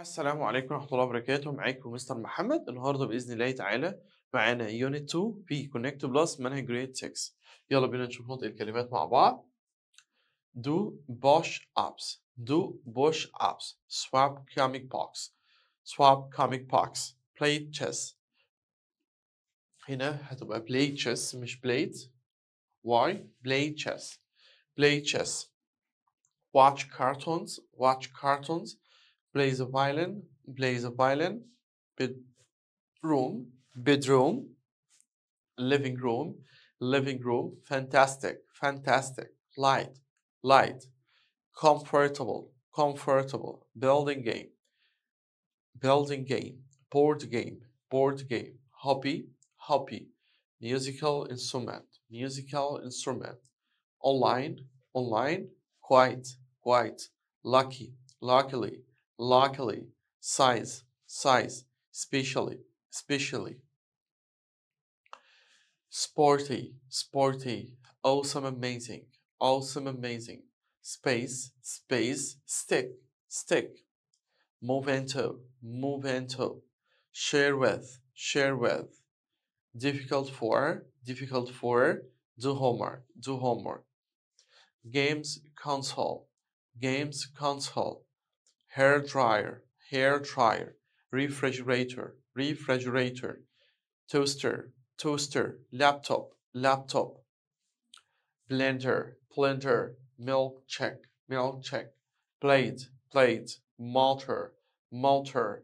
السلام عليكم ورحمة الله وبركاته معاكم مستر محمد النهاردة بإذن الله تعالى معانا يونت 2 في كونكت بلس منهج جريد 6 يلا بينا نشوف نطق الكلمات مع بعض do push ups do push ups swap comic box swap comic box play chess هنا هتبقى play chess مش played why play chess play chess watch cartoons watch cartoons plays a violin, plays a violin, bedroom, bedroom, living room, living room, fantastic, fantastic, light, light, comfortable, comfortable, building game, building game, board game, board game, hobby, hobby, musical instrument, musical instrument, online, online, quite, quite, lucky, luckily, luckily, size, size, especially, especially. Sporty, sporty, awesome, amazing, awesome, amazing. Space, space, stick, stick. Move into, move into. Share with, share with. Difficult for, difficult for. Do homework, do homework. Games console, games console hair dryer, hair dryer, refrigerator, refrigerator, toaster, toaster, laptop, laptop, blender, blender, milk check, milk check, blade, blade, motor, motor,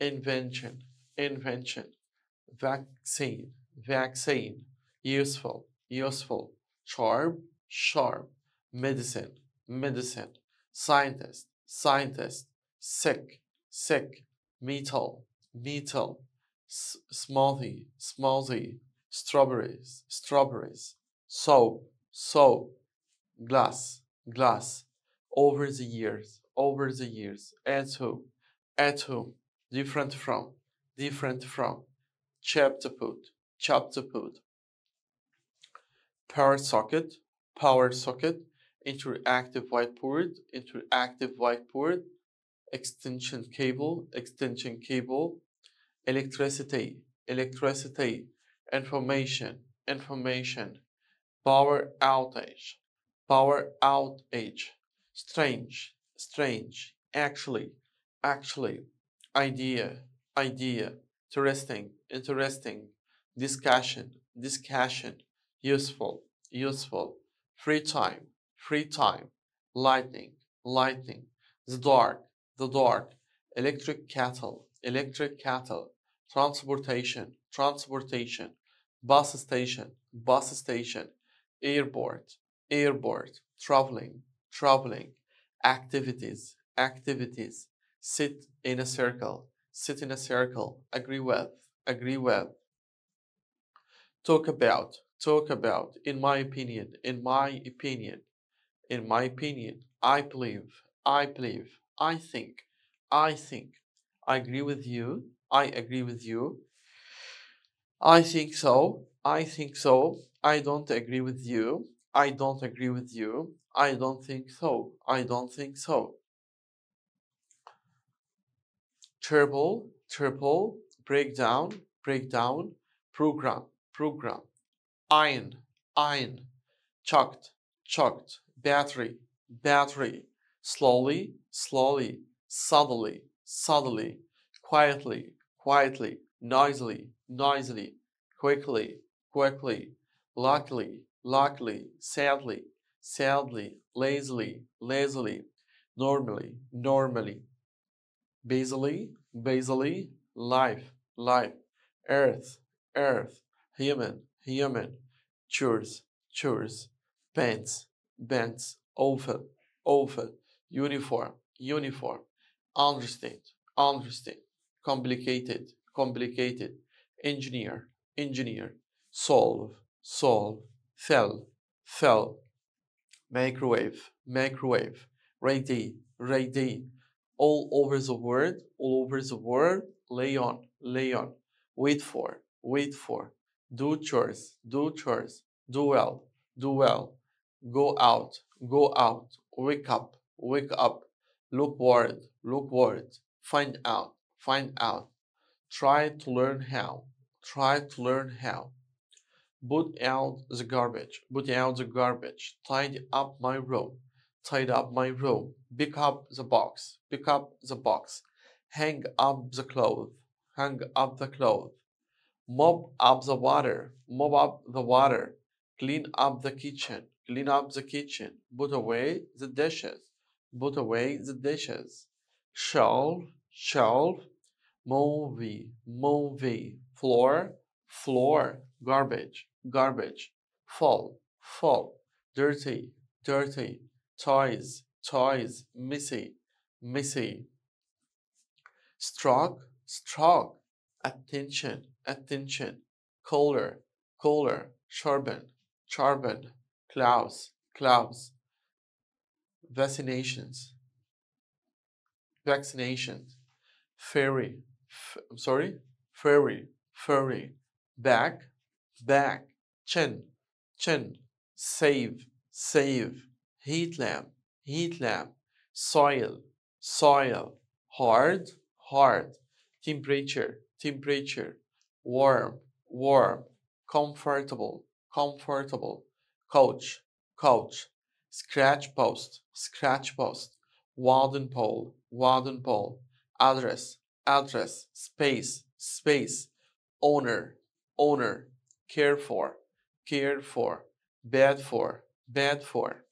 invention, invention, vaccine, vaccine, useful, useful, sharp, sharp, medicine, medicine, scientist, scientist, sick, sick, metal, metal, S- smoothie, smoothie, strawberries, strawberries, soap, soap, glass, glass, over the years, over the years, at home, at home, different from, different from, chapter put, chapter put, power socket, power socket, interactive whiteboard, interactive whiteboard, extension cable, extension cable, electricity, electricity, information, information, power outage, power outage, strange, strange, actually, actually, idea, idea, interesting, interesting, discussion, discussion, useful, useful, free time, free time, lightning, lightning, the dark, the dark electric cattle, electric cattle, transportation, transportation, bus station, bus station, airport, airport, traveling, traveling, activities, activities, sit in a circle, sit in a circle, agree with, agree with, talk about, talk about, in my opinion, in my opinion, in my opinion, I believe, I believe, I think, I think, I agree with you, I agree with you, I think so, I think so, I don't agree with you, I don't agree with you, I don't think so, I don't think so. Triple, triple, breakdown, breakdown, program, program, iron, iron, chucked, chucked, battery, battery, slowly, slowly, suddenly, suddenly, quietly, quietly, noisily, noisily, quickly, quickly, luckily, luckily, sadly, sadly, lazily, lazily, normally, normally, basally, basally, life, life, earth, earth, human, human, chores, chores, pants, pants, often, often, uniform, uniform, understand, understand, complicated, complicated, engineer, engineer, solve, solve, Fell, fell. microwave, microwave, ready, ready, all over the world, all over the world, lay on, lay on, wait for, wait for, do chores, do chores, do well, do well, go out, go out, wake up, wake up, look word, look word, find out, find out, try to learn how, try to learn how, put out the garbage, put out the garbage, tidy up my room, tidy up my room, pick up the box, pick up the box, hang up the clothes, hang up the clothes, mop up the water, mop up the water, clean up the kitchen, clean up the kitchen, put away the dishes, put away the dishes. Shelf, shelf, movie, movie, floor, floor, garbage, garbage, fall, fall, dirty, dirty, toys, toys, messy, messy. Struck, struck, attention, attention, color, color, Charbon, charbon. Klaus, Klaus, vaccinations, vaccinations, ferry, I'm sorry, ferry, ferry, back, back, chin, chin, save, save, heat lamp, heat lamp, soil, soil, hard, hard, temperature, temperature, warm, warm, comfortable, comfortable, couch, couch, scratch post, scratch post, warden pole, warden pole, address, address, space, space, owner, owner, care for, cared for, bed for, bed for.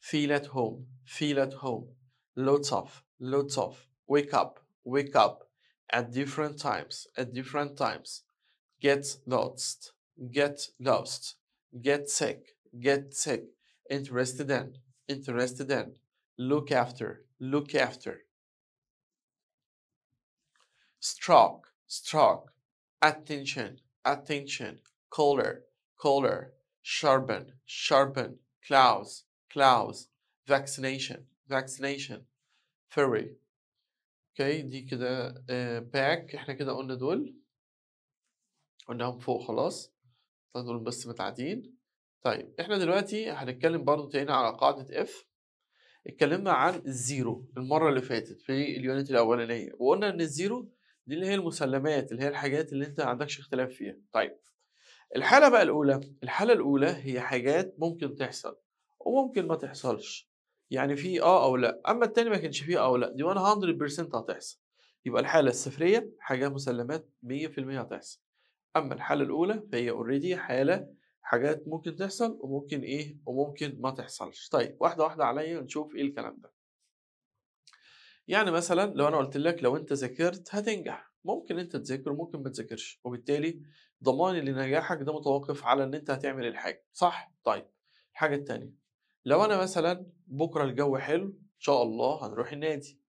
Feel at home, feel at home, lots of, lots of, wake up, wake up, at different times, at different times, get lost, get lost, get sick, get sick, interested in, interested in, look after, look after. Struck, struck, attention, attention, color, color, sharpen, sharpen, clouds, clouds, vaccination, vaccination, Ferry? Okay, دي كده باك احنا كده قلنا دول قلناهم فوق خلاص دول بس متعادين طيب احنا دلوقتي هنتكلم برضو تاني على قاعدة اف اتكلمنا عن الزيرو المرة اللي فاتت في اليونت الأولانية وقلنا إن الزيرو دي اللي هي المسلمات اللي هي الحاجات اللي أنت ما عندكش اختلاف فيها طيب الحالة بقى الأولى الحالة الأولى هي حاجات ممكن تحصل وممكن ما تحصلش يعني في اه او لا اما التاني ما كانش فيه آه او لا دي 100% هتحصل يبقى الحاله الصفريه حاجه مسلمات 100% هتحصل اما الحاله الاولى فهي اوريدي حاله حاجات ممكن تحصل وممكن ايه وممكن ما تحصلش طيب واحده واحده عليا نشوف ايه الكلام ده يعني مثلا لو انا قلت لك لو انت ذاكرت هتنجح ممكن انت تذاكر وممكن ما تذاكرش وبالتالي ضمان لنجاحك ده متوقف على ان انت هتعمل الحاجه صح طيب الحاجه التانية لو انا مثلا بكره الجو حلو ان شاء الله هنروح النادي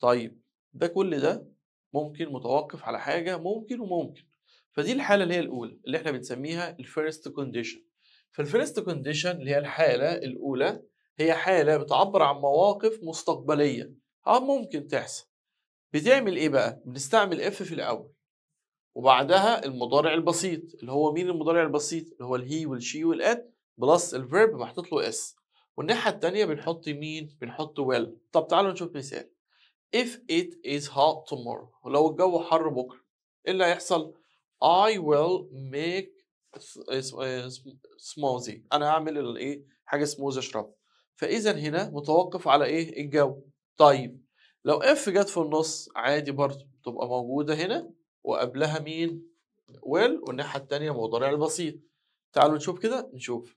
طيب ده كل ده ممكن متوقف على حاجه ممكن وممكن فدي الحالة اللي هي الأولى اللي احنا بنسميها الفيرست كونديشن فالفيرست كونديشن اللي هي الحالة الأولى هي حالة بتعبر عن مواقف مستقبلية اه ممكن تحصل بتعمل ايه بقى؟ بنستعمل اف في الأول وبعدها المضارع البسيط اللي هو مين المضارع البسيط؟ اللي هو الهي والشي والات بلس الفيرب محطوط له اس والناحية التانية بنحط مين؟ بنحط well طب تعالوا نشوف مثال if it is hot tomorrow ولو الجو حر بكرة ايه اللي هيحصل؟ I will make smoothie انا هعمل الايه حاجه سموزي اشرب فاذا هنا متوقف على ايه الجو طيب لو اف جت في النص عادي برضه تبقى موجوده هنا وقبلها مين ويل والناحيه الثانيه مضارع البسيط تعالوا نشوف كده نشوف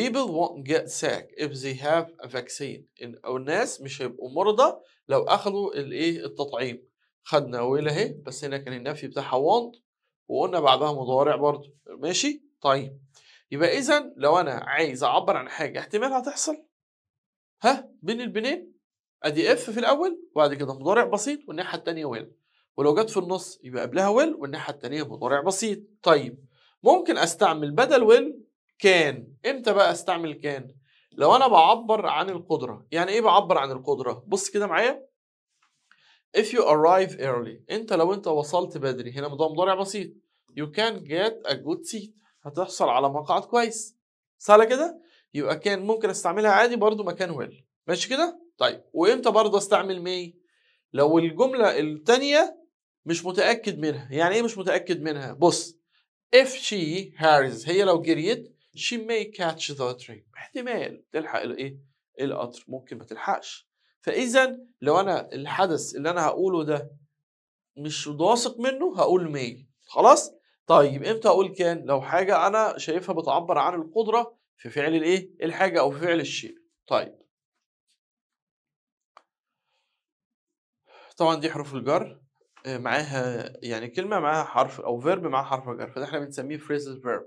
People won't get sick if they have a vaccine أو الناس مش هيبقوا مرضى لو اخذوا الإيه التطعيم خدنا ويل أهي بس هنا كان النفي بتاعها want وقلنا بعدها مضارع برضه ماشي طيب يبقى اذا لو انا عايز اعبر عن حاجه احتمال هتحصل ها بين البنين ادي اف في الاول وبعد كده مضارع بسيط والناحيه الثانيه ويل ولو جت في النص يبقى قبلها ويل والناحيه الثانيه مضارع بسيط طيب ممكن استعمل بدل ويل كان امتى بقى استعمل كان لو انا بعبر عن القدره يعني ايه بعبر عن القدره بص كده معايا if you arrive early انت لو انت وصلت بدري هنا موضوع مضارع بسيط you can get a good seat هتحصل على مقعد كويس سهله كده يبقى كان ممكن استعملها عادي برضو مكان ويل ماشي كده طيب وامتى برضه استعمل مي لو الجمله التانية مش متاكد منها يعني ايه مش متاكد منها بص if she hurries هي لو جريت she may catch the train احتمال تلحق الايه القطر ممكن ما تلحقش فاذا لو انا الحدث اللي انا هقوله ده مش واثق منه هقول 100 خلاص طيب امتى اقول كان لو حاجه انا شايفها بتعبر عن القدره في فعل الايه الحاجه او في فعل الشيء طيب طبعا دي حروف الجر آه، معاها يعني كلمه معاها حرف او فيرب معاها حرف جر فده احنا بنسميه فريزز فيرب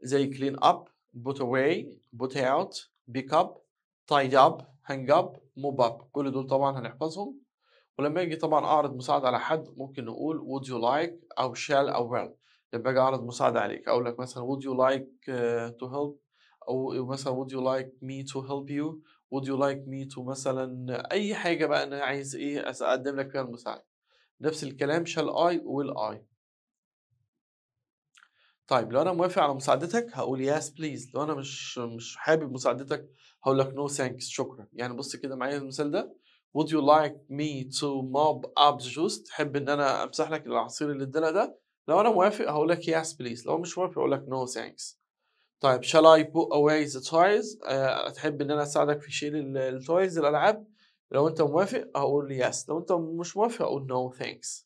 زي clean up put away put out pick up tied up hang up موب كل دول طبعا هنحفظهم ولما يجي طبعا اعرض مساعدة على حد ممكن نقول would you like او shall او will لما اجي اعرض مساعدة عليك اقول لك مثلا would you like uh, to help او مثلا would you like me to help you would you like me to مثلا اي حاجة بقى انا عايز ايه اقدم لك فيها المساعدة نفس الكلام shall I will I طيب لو انا موافق على مساعدتك هقول yes, بليز لو انا مش مش حابب مساعدتك هقول لك نو no ثانكس شكرا يعني بص كده معايا المثال ده would you like me to mop up the juice تحب ان انا امسح لك العصير اللي ادانا ده لو انا موافق هقول لك ياس بليز لو مش موافق هقول لك نو no ثانكس طيب shall I put away the toys أه تحب ان انا اساعدك في شيل التويز الالعاب لو انت موافق هقول yes. لو انت مش موافق هقول نو no ثانكس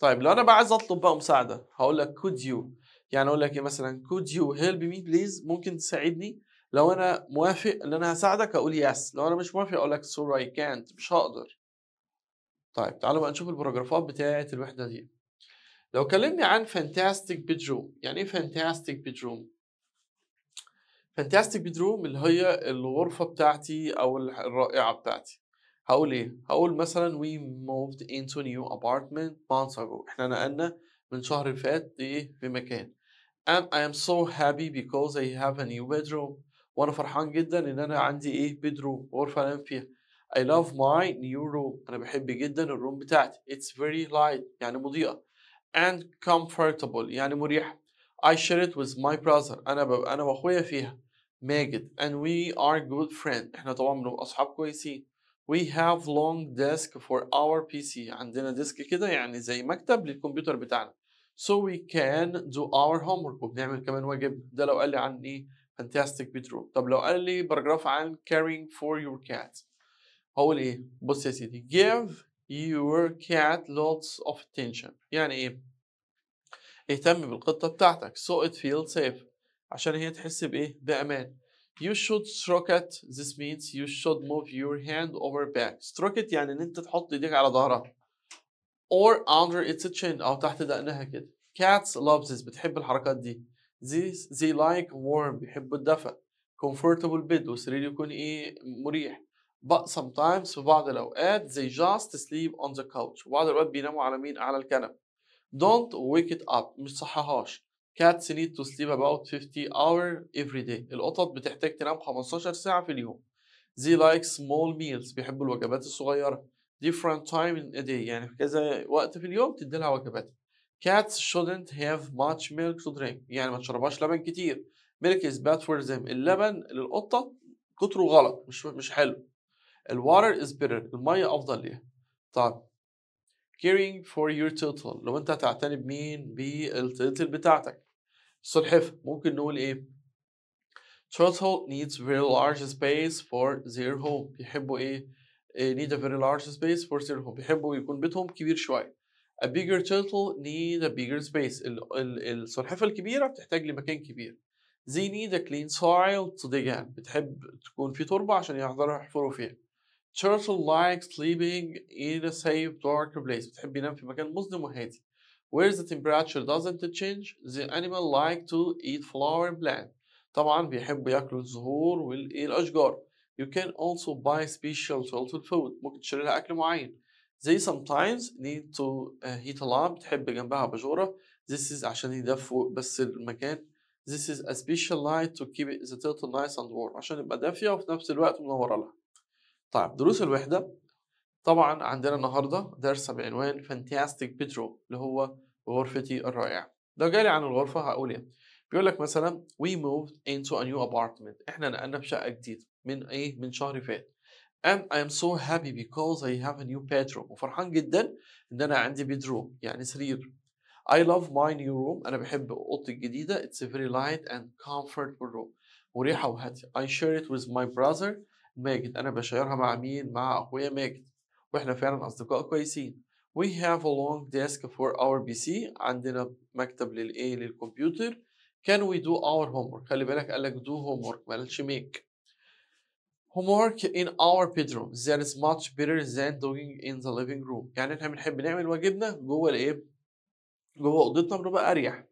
طيب لو انا بقى عايز اطلب بقى مساعده هقول لك could you يعني اقول لك ايه مثلا could you هيلب مي بليز ممكن تساعدني لو انا موافق ان انا هساعدك اقول يس لو انا مش موافق اقول لك سوري I can't مش هقدر طيب تعالوا بقى نشوف البروجرافات بتاعه الوحده دي لو كلمني عن fantastic bedroom يعني ايه fantastic bedroom fantastic bedroom اللي هي الغرفه بتاعتي او الرائعه بتاعتي هقول ايه؟ إمم. هقول مثلا we moved into new apartment months ago احنا نقلنا من شهر اللي فات لايه؟ في مكان and I am so happy because I have a new bedroom وانا فرحان جدا ان انا عندي ايه؟ bedroom غرفة انام فيها I love my new room انا بحب جدا الروم بتاعتي it's very light يعني مضيئة and comfortable يعني مريحة I share it with my brother انا ببقى انا واخويا فيها ماجد and we are good friends احنا طبعا بنبقى اصحاب كويسين we have long desk for our PC عندنا ديسك كده يعني زي مكتب للكمبيوتر بتاعنا so we can do our homework وبنعمل كمان واجب. ده لو قال لي عني fantastic bedroom طب لو قال لي باراجراف عن caring for your cat هقول ايه بص يا سيدي give your cat lots of attention يعني ايه اهتم بالقطة بتاعتك so it feels safe عشان هي تحس بايه بامان You should stroke it. This means you should move your hand over back. Stroke it يعني ان انت تحط ايديك على ظهرها. Or under its chin او تحت دقنها كده. Cats love this بتحب الحركات دي. These they like warm بيحبوا الدفء. Comfortable bed وسرير يكون ايه مريح. But sometimes في بعض الأوقات they just sleep on the couch. بعض الأوقات بيناموا على مين؟ على الكنب. Don't wake it up مش صحهاش. cats need to sleep about 50 hour every day القطط بتحتاج تنام 15 ساعة في اليوم they like small meals بيحبوا الوجبات الصغيرة different time in a day يعني في كذا وقت في اليوم تدي لها وجبات cats shouldn't have much milk to drink يعني ما تشربهاش لبن كتير milk is bad for them اللبن للقطة كتره غلط مش مش حلو الwater is better المية أفضل ليها طيب caring for your turtle لو أنت هتعتني بمين بالتيتل بتاعتك سلحفة ممكن نقول ايه turtle needs very large space for their home بيحبوا ايه need a very large space for their home بيحبوا يكون بيتهم كبير شوية a bigger turtle need a bigger space السلحفة الكبيرة بتحتاج لمكان كبير they need a clean soil to dig in بتحب تكون في تربة عشان يقدروا يحفروا فيها turtle likes sleeping in a safe dark place بتحب ينام في مكان مظلم وهادي where the temperature doesn't change the animal like to eat flower and plant طبعا بيحبوا ياكلوا الزهور والاشجار you can also buy special salted food ممكن تشتري لها اكل معين they sometimes need to heat a lamp تحب جنبها بجورة this is عشان يدفوا بس المكان this is a special light to keep the turtle nice and warm عشان يبقى دافيه وفي نفس الوقت منوره لها طيب دروس الوحده طبعا عندنا النهارده درس بعنوان fantastic bedroom اللي هو غرفتي إمم. الرائعة لو جالي عن الغرفة هقول ايه بيقول لك مثلا we moved into a new apartment احنا نقلنا في شقة جديدة من ايه من شهر فات and I am so happy because I have a new bedroom وفرحان جدا ان انا عندي bedroom يعني سرير I love my new room أنا بحب أوضتي الجديدة It's a very light and comfortable room مريحة وهادية I share it with my brother ماجد أنا بشيرها مع مين؟ مع أخويا ماجد وإحنا فعلا أصدقاء كويسين we have a long desk for our PC عندنا مكتب للايه للكمبيوتر can we do our homework خلي بالك قال لك do homework ما قالش make homework in our bedroom that is much better than doing in the living room يعني احنا بنحب نعمل واجبنا جوه الايه جوه اوضتنا بنبقى اريح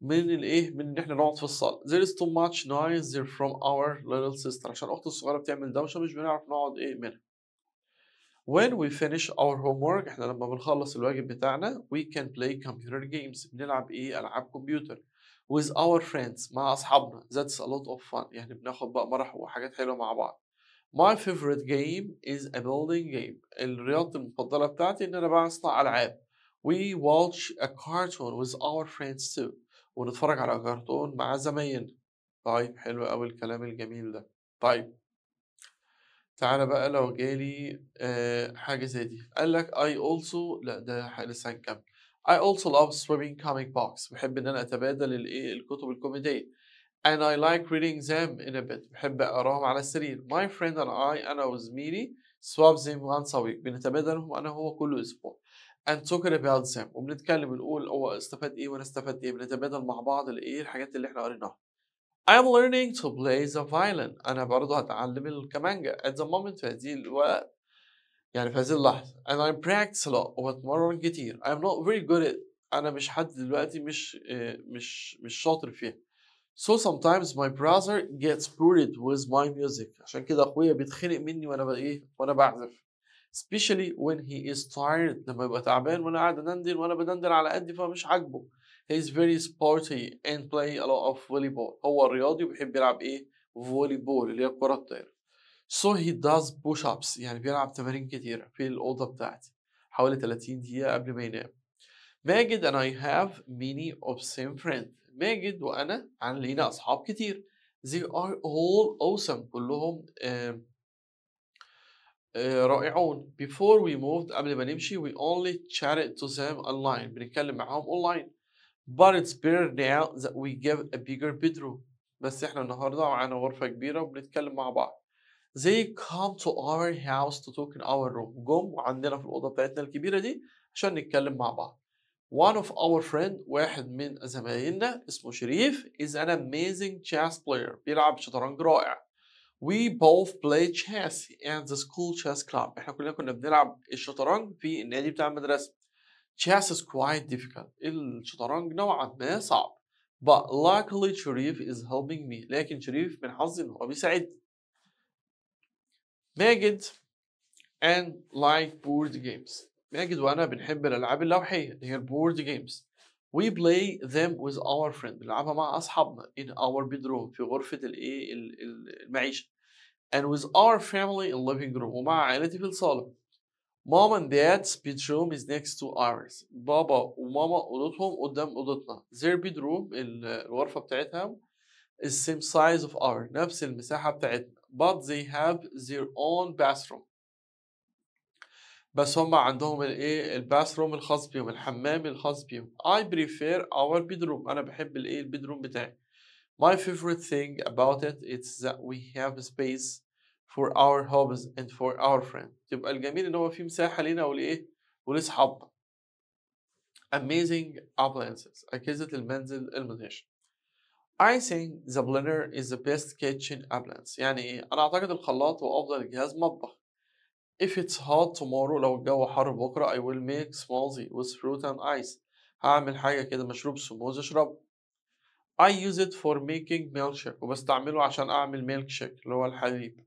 من الايه من ان احنا نقعد في الصاله there is too much noise from our little sister عشان اختي الصغيره بتعمل دوشه مش بنعرف نقعد ايه منها When we إيه. finish our homework احنا لما بنخلص الواجب بتاعنا we can play computer games بنلعب ايه العاب كمبيوتر with our friends مع اصحابنا that's a lot of fun يعني بناخد بقى مرح وحاجات حلوه مع بعض my favorite game is a building game الرياضه المفضله بتاعتي ان انا بصنع العاب we watch a cartoon with our friends too ونتفرج على كرتون مع زمايلنا طيب حلو قوي الكلام الجميل ده طيب تعالى بقى لو جالي حاجه زي دي قال لك I also لا ده لسه هنكمل I also love swimming comic books بحب ان انا اتبادل الايه الكتب الكوميديه and I like reading them in a bit بحب اقراهم على السرير my friend and I انا وزميلي swap them once a week بنتبادلهم انا هو كل اسبوع and talking about them وبنتكلم ونقول هو استفاد ايه وانا استفدت ايه بنتبادل مع بعض الايه الحاجات اللي احنا قريناها I'm learning to play the violin أنا برضه هتعلم الكمانجا at the moment في هذه الوقت يعني في هذه اللحظة and I'm practice a lot وبتمرن كتير I'm not very good at أنا مش حد دلوقتي مش آه، مش مش شاطر فيها So sometimes my brother gets bored with my music عشان كده أخويا بيتخنق مني وأنا إيه وأنا بعزف especially when he is tired لما يبقى تعبان وانا قاعد اندن وانا بدندن على قدي فمش عاجبه he is very sporty and play a lot of volleyball هو الرياضي وبيحب يلعب ايه volleyball اللي هي كرة الطايرة so he does push ups يعني بيلعب تمارين كتيرة في الأوضة بتاعتي حوالي 30 دقيقة قبل ما ينام ماجد and I have many of same friends ماجد وأنا عن لينا أصحاب كتير they are all awesome كلهم uh, رائعون before we moved قبل ما نمشي we only chatted to them online بنتكلم معاهم online but it's better now that we give a bigger bedroom بس احنا النهارده معانا غرفه كبيره وبنتكلم مع بعض they come to our house to talk in our room جم وعندنا في الاوضه بتاعتنا الكبيره دي عشان نتكلم مع بعض one of our friend واحد من زمايلنا اسمه شريف is an amazing chess player بيلعب شطرنج رائع we both played chess at the school chess club. احنا كلنا كنا بنلعب الشطرنج في النادي بتاع المدرسة. Chess is quite difficult. الشطرنج نوعا ما صعب. But luckily Sharif is helping me. لكن شريف من حظي ان هو بيساعدني. ماجد and like board games. ماجد وانا بنحب الالعاب اللوحية اللي هي البورد جيمز. We play them with our friend بنلعبها مع أصحابنا in our bedroom في غرفة الإيه المعيشة and with our family in living room ومع عائلتي في الصالة mom and dad's bedroom is next to ours بابا وماما أوضتهم قدام أوضتنا their bedroom الغرفة بتاعتها is same size of ours نفس المساحة بتاعتنا but they have their own bathroom بس هم عندهم الايه الباث روم الخاص بيهم الحمام الخاص بيهم I prefer our bedroom انا بحب الايه البيدروم بتاعي My favorite thing about it is that we have space for our hobbies and for our friends تبقى الجميل ان هو في مساحه لينا ولايه ولاصحابنا Amazing appliances اجهزه المنزل المدهشه I think the blender is the best kitchen appliance يعني ايه انا اعتقد الخلاط هو افضل جهاز مطبخ If it's hot tomorrow لو الجو حر بكرة I will make smoothie with fruit and ice هعمل حاجة كده مشروب سموز اشربه I use it for making milkshake وبستعمله عشان أعمل milkshake اللي هو الحليب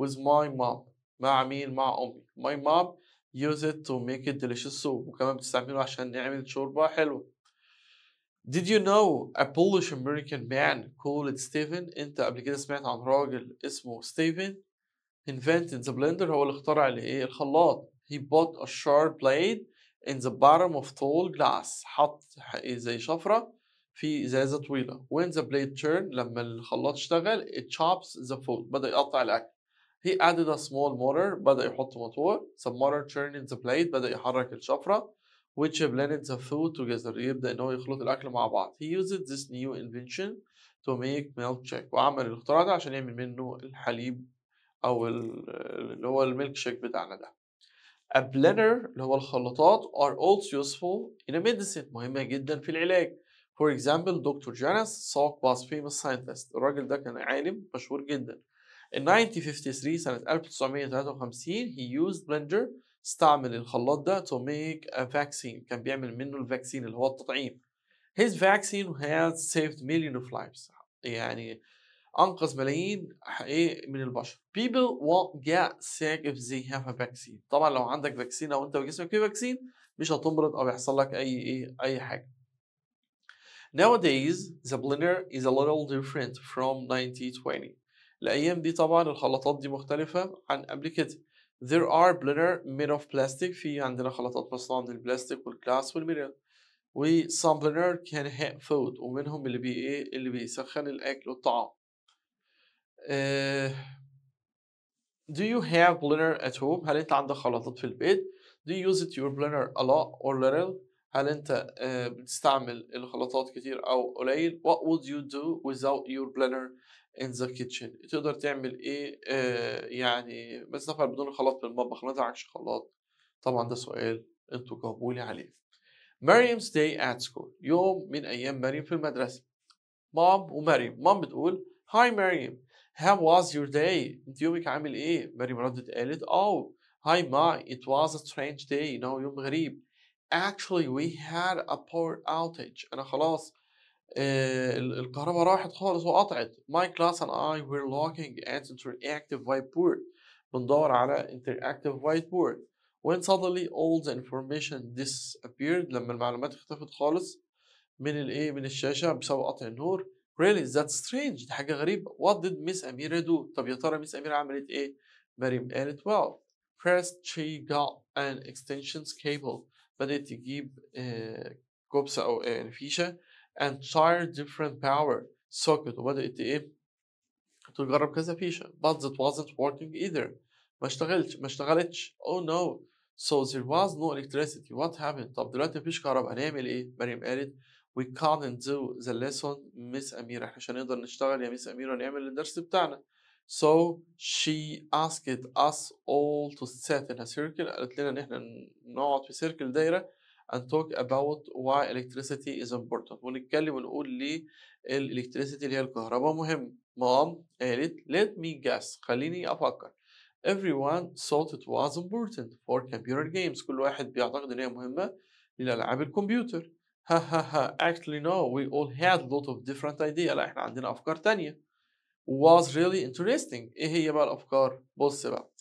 with my mom مع مين؟ مع أمي my mom use it to make it delicious soup وكمان بتستعمله عشان نعمل شوربة حلوة Did you know a Polish American man called Steven؟ أنت قبل كده سمعت عن راجل اسمه ستيفن invented the blender هو اللي اخترع الايه الخلاط he bought a sharp blade in the bottom of tall glass حط زي شفرة في ازازة طويلة when the blade turned لما الخلاط اشتغل it chops the food بدأ يقطع الأكل he added a small motor بدأ يحط موتور the motor turned the blade بدأ يحرك الشفرة which blended the food together يبدأ إن هو يخلط الأكل مع بعض he used this new invention to make milk check وعمل الاختراع ده عشان يعمل منه الحليب او اللي هو الميلك شيك بتاعنا ده A blender اللي هو الخلاطات are also useful in medicine مهمة جدا في العلاج For example دكتور جانس Salk was famous scientist الراجل ده كان عالم مشهور جدا In 1953 سنة 1953 he used blender استعمل الخلاط ده to make a vaccine كان بيعمل منه الفاكسين اللي هو التطعيم His vaccine has saved millions of lives يعني انقذ ملايين ايه من البشر people won't get sick if they have a vaccine طبعا لو عندك فاكسين او انت وجسمك فيه فاكسين مش هتمرض او يحصل لك اي ايه اي حاجه nowadays the blender is a little different from 1920 الايام دي طبعا الخلطات دي مختلفه عن قبل كده there are blender made of plastic في عندنا خلطات مصنوعه من البلاستيك والكلاس والميريال و some blender can have food ومنهم اللي بي ايه اللي بيسخن الاكل والطعام آه، do you have planner at home هل انت عندك خلاطات في البيت do you use your planner a lot or little هل انت uh, بتستعمل الخلاطات كتير او قليل what would you do without your planner in the kitchen تقدر تعمل ايه uh, يعني بس تفعل بدون خلاط في المطبخ ما معكش خلاط طبعا ده سؤال انتوا جاوبوا عليه مريم's day at school يوم من ايام مريم في المدرسه مام ومريم مام بتقول هاي مريم How was your day؟ انت يومك عامل ايه؟ مريم ردت قالت Oh, hi ma, it was a strange day, you know, يوم غريب. Actually we had a power outage. أنا خلاص آه, الكهرباء راحت خالص وقطعت. My class and I were looking at interactive whiteboard. بندور على interactive whiteboard. When suddenly all the information disappeared لما المعلومات اختفت خالص من الايه من الشاشة بسبب قطع النور. Really that's strange حاجة غريبة What did Miss Amira do طب يا ترى Miss Amira عملت إيه مريم قالت well first she got an extension cable بدأت تجيب كوبسة أو فيشة and try different power socket وبدأت إيه تجرب كذا فيشة but that wasn't working either ما اشتغلتش ما اشتغلتش oh no so there was no electricity what happened طب دلوقتي مفيش كهرباء هنعمل إيه مريم قالت we can not do the lesson Miss Amira احنا مش نشتغل يا Miss Amira نعمل الدرس بتاعنا so she asked us all to sit in a circle قالت لنا ان احنا نقعد في سيركل دايره and talk about why electricity is important ونتكلم ونقول ليه الالكتريسيتي اللي هي الكهرباء مهم mom قالت let me guess خليني افكر everyone thought it was important for computer games كل واحد بيعتقد ان هي للالعاب الكمبيوتر actually no we all had a lot of different ideas. لا احنا عندنا افكار تانية was really interesting ايه هي بقى الافكار بص بقى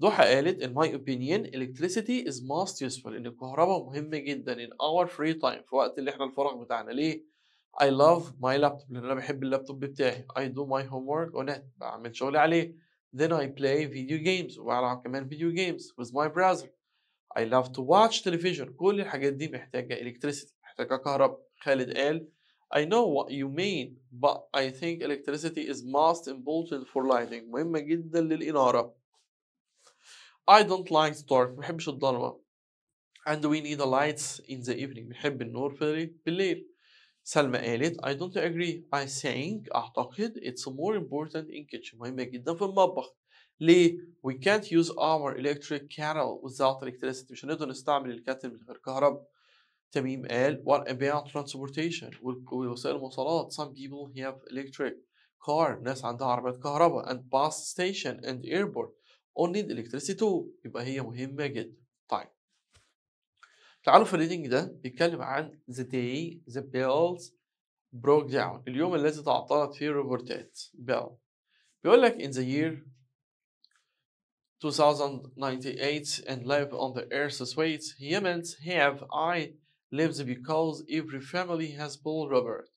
ضحى قالت in my opinion electricity is most useful ان الكهرباء مهمة جدا in our free time في وقت اللي احنا الفراغ بتاعنا ليه I love my laptop لان انا بحب اللابتوب بتاعي I do my homework on it بعمل شغلي عليه then I play video games وبلعب كمان video games with my brother I love to watch television كل الحاجات دي محتاجة electricity ككهرب خالد قال I know what you mean but I think electricity is most important for lighting مهمة جدا للإنارة I don't like dark dark بحبش الضلمة and we need the lights in the evening بنحب النور في الليل سلمى قالت I don't agree I think أعتقد it's more important in kitchen مهمة جدا في المطبخ ليه؟ We can't use our electric kettle without electricity مش هنقدر نستعمل الكاتل من غير كهرباء تميم قال what about transportation ووسائل المواصلات some people have electric car ناس عندها عربيات كهرباء and bus station and airport all need electricity too يبقى هي مهمة جدا طيب تعالوا في الريدنج ده بيتكلم عن the day the bells broke down اليوم الذي تعطلت فيه روبرتات bell بيقول لك in the year 2098 and live on the earth's weight humans have I lives because every family has Paul Robert,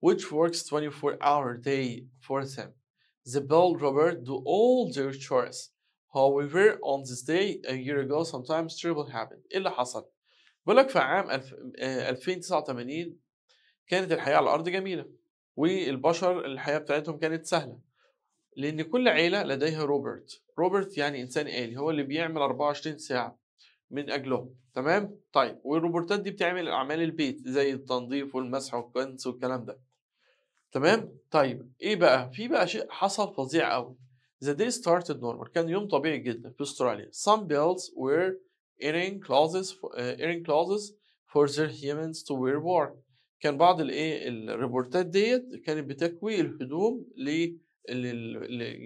which works 24 hour day for them. The Paul Robert do all their chores. However, on this day a year ago sometimes trouble happened. ايه اللي حصل؟ بقول لك في عام 2089 كانت الحياة على الأرض جميلة والبشر الحياة بتاعتهم كانت سهلة لأن كل عيلة لديها روبرت روبرت يعني إنسان آلي هو اللي بيعمل 24 ساعة من اجلهم تمام طيب والروبوتات دي بتعمل اعمال البيت زي التنظيف والمسح والكنس والكلام ده تمام طيب ايه بقى في بقى شيء حصل فظيع قوي The day started normal كان يوم طبيعي جدا في استراليا some bells were earring clauses for, uh, earring clauses for their humans to wear war كان بعض الايه الريبورتات ديت كانت بتكوي الهدوم ل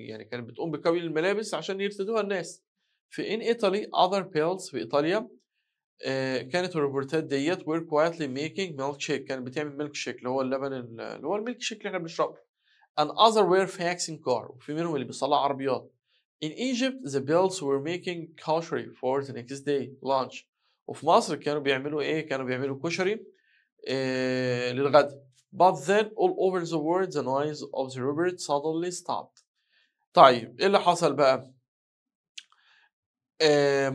يعني كانت بتقوم بكوي الملابس عشان يرتدوها الناس In Italy other pills في إيطاليا كانت الروبرتات ديت were quietly making milkshake shake كانت بتعمل ميلك شيك اللي هو اللبن اللي هو الميلك شيك اللي احنا بنشربه and other were faxing car وفي منهم اللي بيصلح عربيات in Egypt the bills were making koshery for the next day lunch وفي مصر كانوا بيعملوا ايه كانوا بيعملوا كشري إيه للغد but then all over the world the noise of the Robert suddenly stopped طيب ايه اللي حصل بقى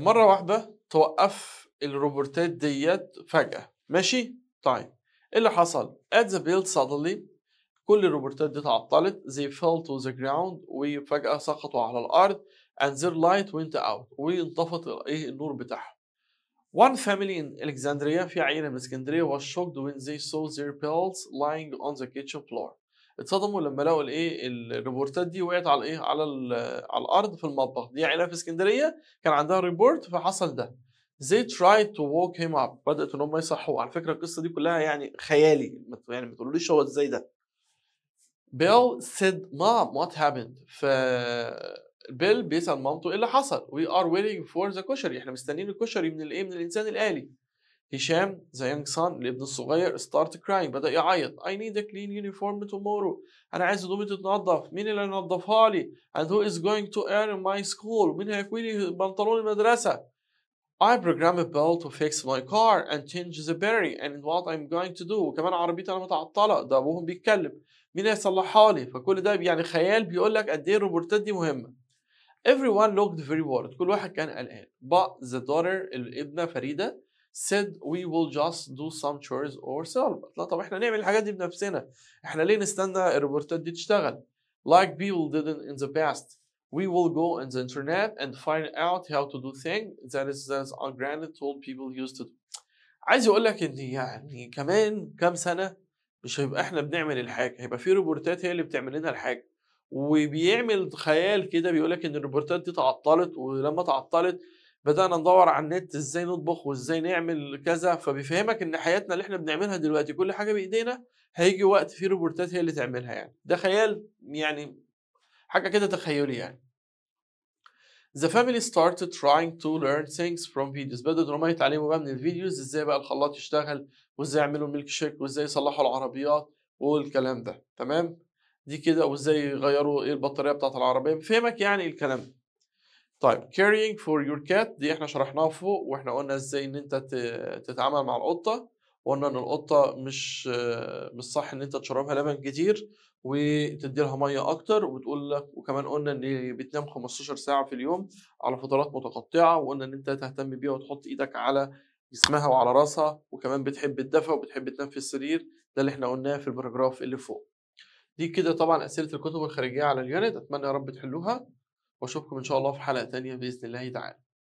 مره واحده توقف الروبورتات ديت فجاه ماشي طيب ايه اللي حصل at the build suddenly كل الروبورتات دي اتعطلت they fell to the ground وفجاه سقطوا على الارض and their light went out وانطفت ايه النور بتاعهم One family in Alexandria في عائلة من اسكندرية was shocked when they saw their pills lying on the kitchen floor اتصدموا لما لقوا الايه الريبورتات دي وقعت على الايه على على الارض في المطبخ دي عيله في اسكندريه كان عندها ريبورت فحصل ده they tried to walk him up بدات ان هم يصحوا على فكره القصه دي كلها يعني خيالي يعني ما تقولوليش هو ازاي ده بيل said mom what happened ف بيل بيسال مامته ايه اللي حصل وي ار ويتنج فور ذا كشري احنا مستنيين الكشري من الايه من الانسان الالي هشام ذا يانج سان الابن الصغير ستارت كراينج بدا يعيط اي نيد ا كلين يونيفورم تومورو انا عايز هدومي تتنضف مين اللي هينضفها لي and who is going to earn my school مين هيكوي لي بنطلون المدرسه I program a bell to fix my car and change the battery and what I'm going to do وكمان عربيتي انا متعطله ده ابوهم بيتكلم مين هيصلحها لي فكل ده يعني خيال بيقول لك قد ايه الروبورتات دي مهمه everyone looked very worried كل واحد كان قلقان but the daughter الابنه فريده said we will just do some chores ourselves لا طب احنا نعمل الحاجات دي بنفسنا احنا ليه نستنى الروبورتات دي تشتغل like people didn't in the past we will go on the internet and find out how to do things that is that is granted told people used to do. عايز يقول لك ان يعني كمان كام سنه مش هيبقى احنا بنعمل الحاجه هيبقى في روبورتات هي اللي بتعمل لنا الحاجه وبيعمل خيال كده بيقول لك ان الروبورتات دي تعطلت ولما تعطلت بدانا ندور على النت ازاي نطبخ وازاي نعمل كذا فبيفهمك ان حياتنا اللي احنا بنعملها دلوقتي كل حاجه بايدينا هيجي وقت فيه روبورتات هي اللي تعملها يعني ده خيال يعني حاجه كده تخيلي يعني The family started trying to learn things from videos بدأوا ان هم يتعلموا بقى من الفيديوز ازاي بقى الخلاط يشتغل وازاي يعملوا ميلك شيك وازاي يصلحوا العربيات والكلام ده تمام دي كده وازاي يغيروا ايه البطاريه بتاعت العربيه بيفهمك يعني الكلام ده طيب caring for your cat دي احنا شرحناها فوق واحنا قلنا ازاي ان انت تتعامل مع القطه وقلنا ان القطه مش مش صح ان انت تشربها لبن كتير وتدي لها ميه اكتر وتقول لك وكمان قلنا ان بتنام 15 ساعه في اليوم على فترات متقطعه وقلنا ان انت تهتم بيها وتحط ايدك على جسمها وعلى راسها وكمان بتحب الدفى وبتحب تنام في السرير ده اللي احنا قلناه في البراجراف اللي فوق دي كده طبعا اسئله الكتب الخارجيه على اليونت اتمنى يا رب تحلوها واشوفكم ان شاء الله في حلقه تانية باذن الله تعالى